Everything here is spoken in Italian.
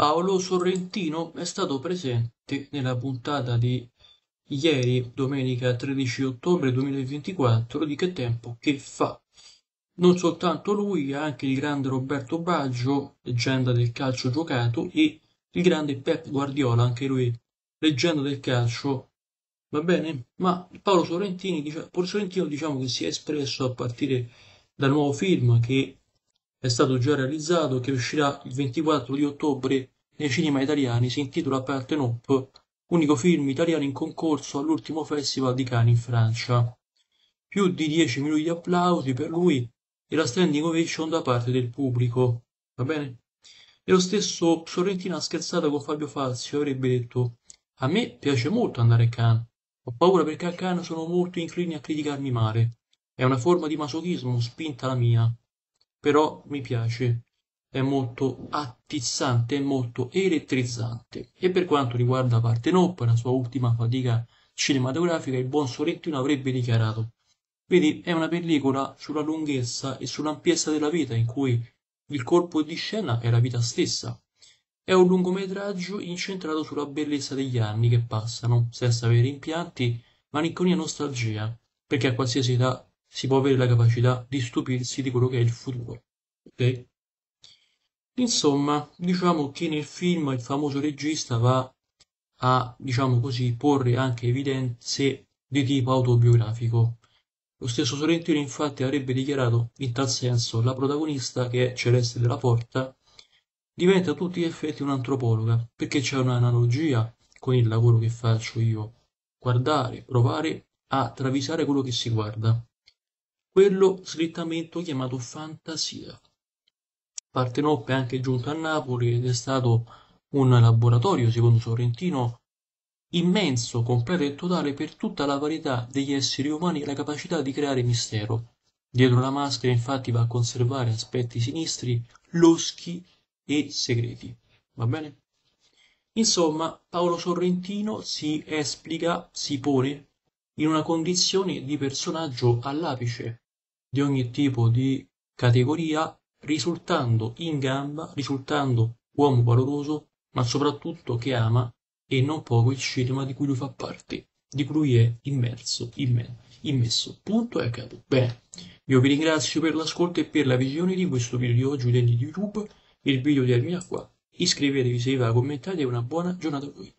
Paolo Sorrentino è stato presente nella puntata di ieri, domenica 13 ottobre 2024, di Che Tempo Che Fa. Non soltanto lui, anche il grande Roberto Baggio, leggenda del calcio giocato, e il grande Pep Guardiola, anche lui, leggenda del calcio. Va bene? Ma Paolo Sorrentino, diciamo, Sorrentino diciamo che si è espresso a partire dal nuovo film che è stato già realizzato che uscirà il 24 di ottobre nei cinema italiani, si intitola Parten Up, unico film italiano in concorso all'ultimo Festival di Cannes in Francia. Più di 10 minuti di applausi per lui e la standing ovation da parte del pubblico, va bene? E lo stesso Sorrentino ha scherzato con Fabio Fazio, avrebbe detto a me piace molto andare a Cannes. Ho paura perché a Cannes sono molto inclini a criticarmi male. È una forma di masochismo spinta la mia però mi piace, è molto attizzante, è molto elettrizzante. E per quanto riguarda Partenop, la sua ultima fatica cinematografica, il buon Sorrentino avrebbe dichiarato Vedi, è una pellicola sulla lunghezza e sull'ampiezza della vita in cui il corpo di scena è la vita stessa. È un lungometraggio incentrato sulla bellezza degli anni che passano, senza avere impianti, malinconia e nostalgia, perché a qualsiasi età si può avere la capacità di stupirsi di quello che è il futuro. Okay? Insomma, diciamo che nel film il famoso regista va a, diciamo così, porre anche evidenze di tipo autobiografico. Lo stesso Sorrentino infatti avrebbe dichiarato in tal senso la protagonista, che è Celeste della Porta, diventa a tutti gli effetti un'antropologa, perché c'è un'analogia con il lavoro che faccio io, guardare, provare a travisare quello che si guarda quello slittamento chiamato Fantasia. Partenope è anche giunto a Napoli ed è stato un laboratorio, secondo Sorrentino, immenso, completo e totale per tutta la varietà degli esseri umani e la capacità di creare mistero. Dietro la maschera infatti va a conservare aspetti sinistri, loschi e segreti. Va bene? Insomma, Paolo Sorrentino si esplica, si pone in una condizione di personaggio all'apice di ogni tipo di categoria, risultando in gamba, risultando uomo valoroso, ma soprattutto che ama e non poco il cinema di cui lui fa parte, di cui lui è immerso, imme, immesso. Punto e a capo. Bene, io vi ringrazio per l'ascolto e per la visione di questo video di oggi di YouTube. Il video termina qua. Iscrivetevi se vi va, commentate e una buona giornata a voi.